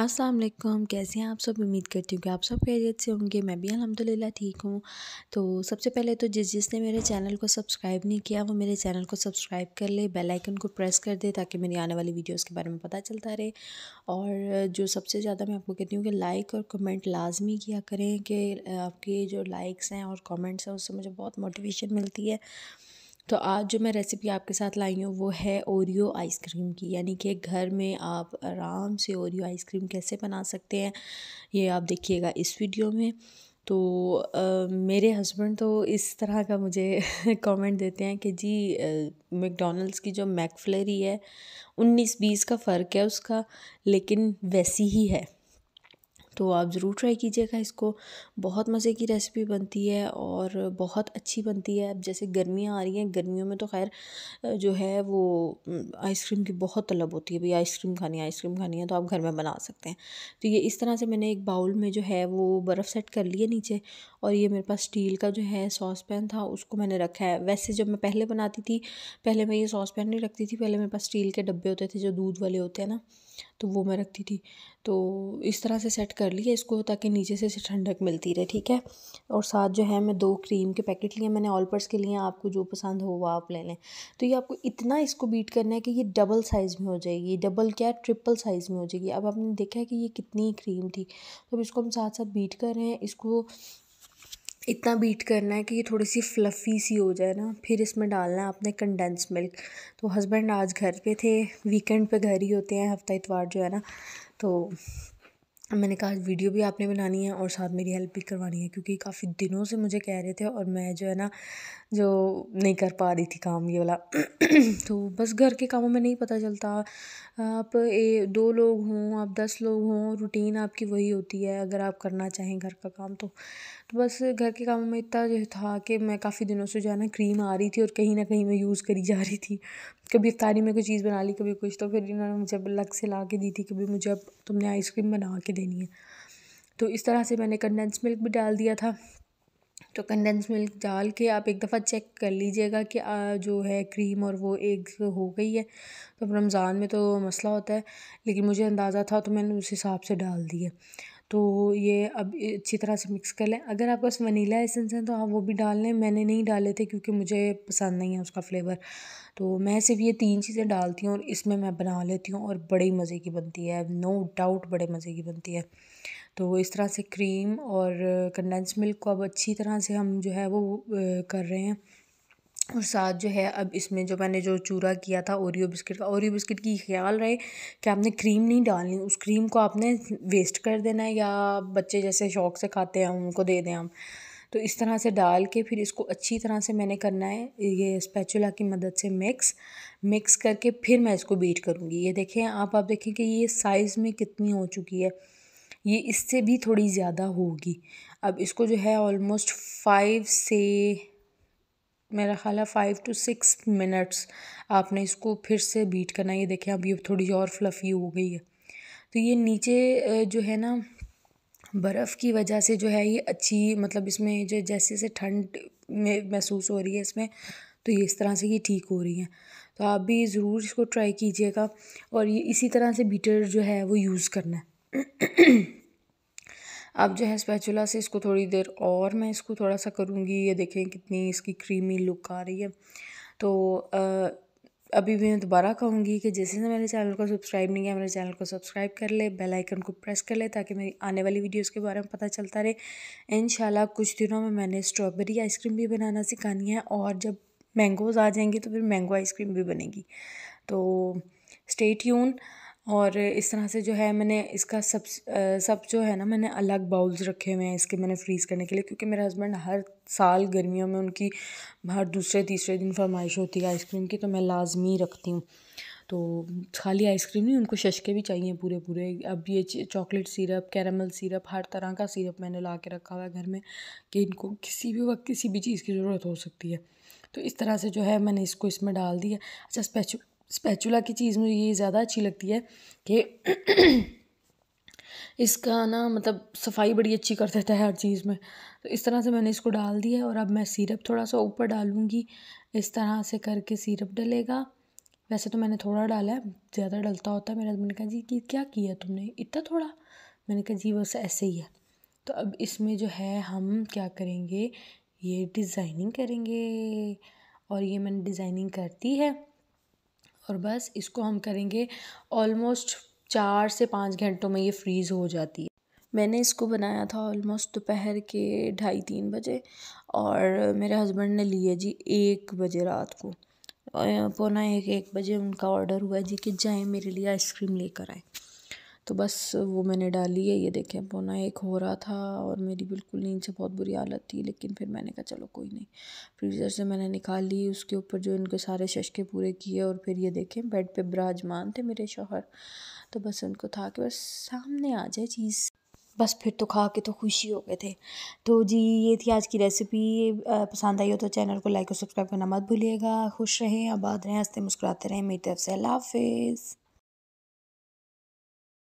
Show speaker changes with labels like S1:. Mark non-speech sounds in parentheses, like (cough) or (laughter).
S1: अस्सलाम वालेकुम कैसे हैं आप सब उम्मीद करती हूँ कि आप सब खैरियत से होंगे मैं भी अल्हम्दुलिल्लाह ठीक हूँ तो सबसे पहले तो जिस जिसने मेरे चैनल को सब्सक्राइब नहीं किया वो मेरे चैनल को सब्सक्राइब कर ले बेल आइकन को प्रेस कर दे ताकि मेरी आने वाली वीडियोस के बारे में पता चलता रहे और जो सबसे ज़्यादा मैं आपको कहती हूँ कि लाइक और कमेंट लाजमी किया करें कि आपके जो लाइक्स हैं और कॉमेंट्स हैं उससे मुझे बहुत मोटिवेशन मिलती है तो आज जो मैं रेसिपी आपके साथ लाई हूँ वो है ओरियो आइसक्रीम की यानी कि घर में आप आराम से ओरियो आइसक्रीम कैसे बना सकते हैं ये आप देखिएगा इस वीडियो में तो आ, मेरे हस्बैंड तो इस तरह का मुझे कमेंट (laughs) देते हैं कि जी मैकडोनल्ड्स की जो मैकफ्लरी है उन्नीस बीस का फ़र्क है उसका लेकिन वैसी ही है तो आप ज़रूर ट्राई कीजिएगा इसको बहुत मज़े की रेसिपी बनती है और बहुत अच्छी बनती है अब जैसे गर्मियाँ आ रही हैं गर्मियों में तो खैर जो है वो आइसक्रीम की बहुत तलब होती है भाई आइसक्रीम खानी है आइसक्रीम खानी है तो आप घर में बना सकते हैं तो ये इस तरह से मैंने एक बाउल में जो है वो बर्फ़ सेट कर लिया नीचे और ये मेरे पास स्टील का जो है सॉस पैन था उसको मैंने रखा है वैसे जब मैं पहले बनाती थी पहले मैं ये सॉस पैन नहीं रखती थी पहले मेरे पास स्टील के डब्बे होते थे जो दूध वाले होते हैं ना तो वो मैं रखती थी तो इस तरह से सेट कर लिया इसको ताकि नीचे से ठंडक मिलती रहे ठीक है और साथ जो है मैं दो क्रीम के पैकेट लिए मैंने ऑलपर्स के लिए आपको जो पसंद हो वो आप ले लें तो ये आपको इतना इसको बीट करना है कि ये डबल साइज़ में हो जाएगी डबल क्या ट्रिपल साइज़ में हो जाएगी अब आपने देखा है कि ये कितनी क्रीम थी तो अब इसको हम साथ साथ बीट कर रहे हैं इसको इतना बीट करना है कि ये थोड़ी सी फ्लफ़ी सी हो जाए ना फिर इसमें डालना है आपने कंडेंस मिल्क तो हस्बैंड आज घर पे थे वीकेंड पे घर ही होते हैं हफ्ता इतवार जो है ना तो मैंने कहा वीडियो भी आपने बनानी है और साथ मेरी हेल्प भी करवानी है क्योंकि काफ़ी दिनों से मुझे कह रहे थे और मैं जो है ना जो नहीं कर पा रही थी काम ये वाला (clears throat) तो बस घर के कामों में नहीं पता चलता आप ए, दो लोग हों आप दस लोग हों रूटीन आपकी वही होती है अगर आप करना चाहें घर का काम तो तो बस घर के कामों में इतना जो था कि मैं काफ़ी दिनों से जो है ना क्रीम आ रही थी और कहीं ना कहीं मैं यूज़ करी जा रही थी कभी इफ्तारी में कोई चीज़ बना ली कभी कुछ तो फिर इन्होंने मुझे अलग से ला के दी थी कि भाई मुझे अब तुमने आइसक्रीम बना के देनी है तो इस तरह से मैंने कंडेंस मिल्क भी डाल दिया था तो कंडेंस मिल्क डाल के आप एक दफ़ा चेक कर लीजिएगा कि जो है क्रीम और वो एक हो गई है तो रमज़ान में तो मसला होता है लेकिन मुझे अंदाज़ा था तो मैंने उस हिसाब से डाल दिया तो ये अब अच्छी तरह से मिक्स कर लें अगर आपके पास वनीला एसेंस है तो आप हाँ, वो भी डाल लें मैंने नहीं डाले थे क्योंकि मुझे पसंद नहीं है उसका फ्लेवर तो मैं सिर्फ ये तीन चीज़ें डालती हूँ और इसमें मैं बना लेती हूँ और बड़े मज़े की बनती है नो डाउट बड़े मज़े की बनती है तो इस तरह से क्रीम और कंडेंस मिल्क को अब अच्छी तरह से हम जो है वो कर रहे हैं और साथ जो है अब इसमें जो मैंने जो चूरा किया था ओरियो बिस्किट का ओरियो बिस्किट की ख्याल रहे कि आपने क्रीम नहीं डालनी उस क्रीम को आपने वेस्ट कर देना है या बच्चे जैसे शौक से खाते हैं उनको दे दें हम तो इस तरह से डाल के फिर इसको अच्छी तरह से मैंने करना है ये स्पैचुला की मदद से मिक्स मिक्स करके फिर मैं इसको बीट करूँगी ये देखें आप आप देखें कि ये साइज़ में कितनी हो चुकी है ये इससे भी थोड़ी ज़्यादा होगी अब इसको जो है ऑलमोस्ट फाइव से मेरा ख्याल है फाइव टू सिक्स मिनट्स आपने इसको फिर से बीट करना ये देखें अब ये थोड़ी और फ्लफ़ी हो गई है तो ये नीचे जो है ना बर्फ़ की वजह से जो है ये अच्छी मतलब इसमें जो जैसे जैसे ठंड में महसूस हो रही है इसमें तो ये इस तरह से ये ठीक हो रही हैं तो आप भी ज़रूर इसको ट्राई कीजिएगा और ये इसी तरह से बीटर जो है वो यूज़ करना है अब जो है स्पैचुला से इसको थोड़ी देर और मैं इसको थोड़ा सा करूँगी ये देखें कितनी इसकी क्रीमी लुक आ रही है तो अभी भी मैं दोबारा कहूँगी कि जैसे से मेरे चैनल को सब्सक्राइब नहीं किया मेरे चैनल को सब्सक्राइब कर ले बेल आइकन को प्रेस कर ले ताकि मेरी आने वाली वीडियोस के बारे में पता चलता रहे इन कुछ दिनों में मैंने स्ट्रॉबेरी आइसक्रीम भी बनाना सिखानी है और जब मैंगोज़ आ जाएंगे तो फिर मैंगो आइसक्रीम भी बनेगी तो स्टेट यून और इस तरह से जो है मैंने इसका सब सब जो है ना मैंने अलग बाउल्स रखे हुए हैं इसके मैंने फ्रीज़ करने के लिए क्योंकि मेरे हस्बैंड हर साल गर्मियों में उनकी हर दूसरे तीसरे दिन फरमाइश होती है आइसक्रीम की तो मैं लाजमी रखती हूँ तो खाली आइसक्रीम नहीं उनको शशके भी चाहिए पूरे पूरे अब ये चॉकलेट सिरप कैरामल सिरप हर तरह का सिरप मैंने ला के रखा हुआ है घर में कि इनको किसी भी वक्त किसी भी चीज़ की ज़रूरत हो सकती है तो इस तरह से जो है मैंने इसको इसमें डाल दिया अच्छा स्पेशल स्पैचुला की चीज़ मुझे ये ज़्यादा अच्छी लगती है कि इसका ना मतलब सफाई बड़ी अच्छी कर देता है हर चीज़ में तो इस तरह से मैंने इसको डाल दिया और अब मैं सिरप थोड़ा सा ऊपर डालूँगी इस तरह से करके सिरप डलेगा वैसे तो मैंने थोड़ा डाला है ज़्यादा डलता होता है मेरे हस्बैंड तो ने कहा जी कि क्या किया तुमने इतना थोड़ा मैंने कहा जी बस ऐसे ही है तो अब इसमें जो है हम क्या करेंगे ये डिज़ाइनिंग करेंगे और ये मैंने डिज़ाइनिंग करती है और बस इसको हम करेंगे ऑलमोस्ट चार से पाँच घंटों में ये फ्रीज़ हो जाती है मैंने इसको बनाया था ऑलमोस्ट दोपहर के ढाई तीन बजे और मेरे हस्बैंड ने लिए जी एक बजे रात को पौना एक एक बजे उनका ऑर्डर हुआ जी कि जाए मेरे लिए आइसक्रीम लेकर आए तो बस वो मैंने डाली है ये देखें पौना एक हो रहा था और मेरी बिल्कुल नींद से बहुत बुरी हालत थी लेकिन फिर मैंने कहा चलो कोई नहीं फ्रीज़र से मैंने निकाली उसके ऊपर जो इनके सारे शशके पूरे किए और फिर ये देखें बेड पे ब्राजमान थे मेरे शोहर तो बस उनको था कि बस सामने आ जाए चीज़ बस फिर तो खा के तो खुशी हो गए थे तो जी ये थी आज की रेसिपी पसंद आई हो तो चैनल को लाइक और सब्सक्राइब करना मत भूलिएगा खुश रहें आबाद रहें हंसते मुस्कुराते रहें मेरी तरफ से अल्लाह हाफिज़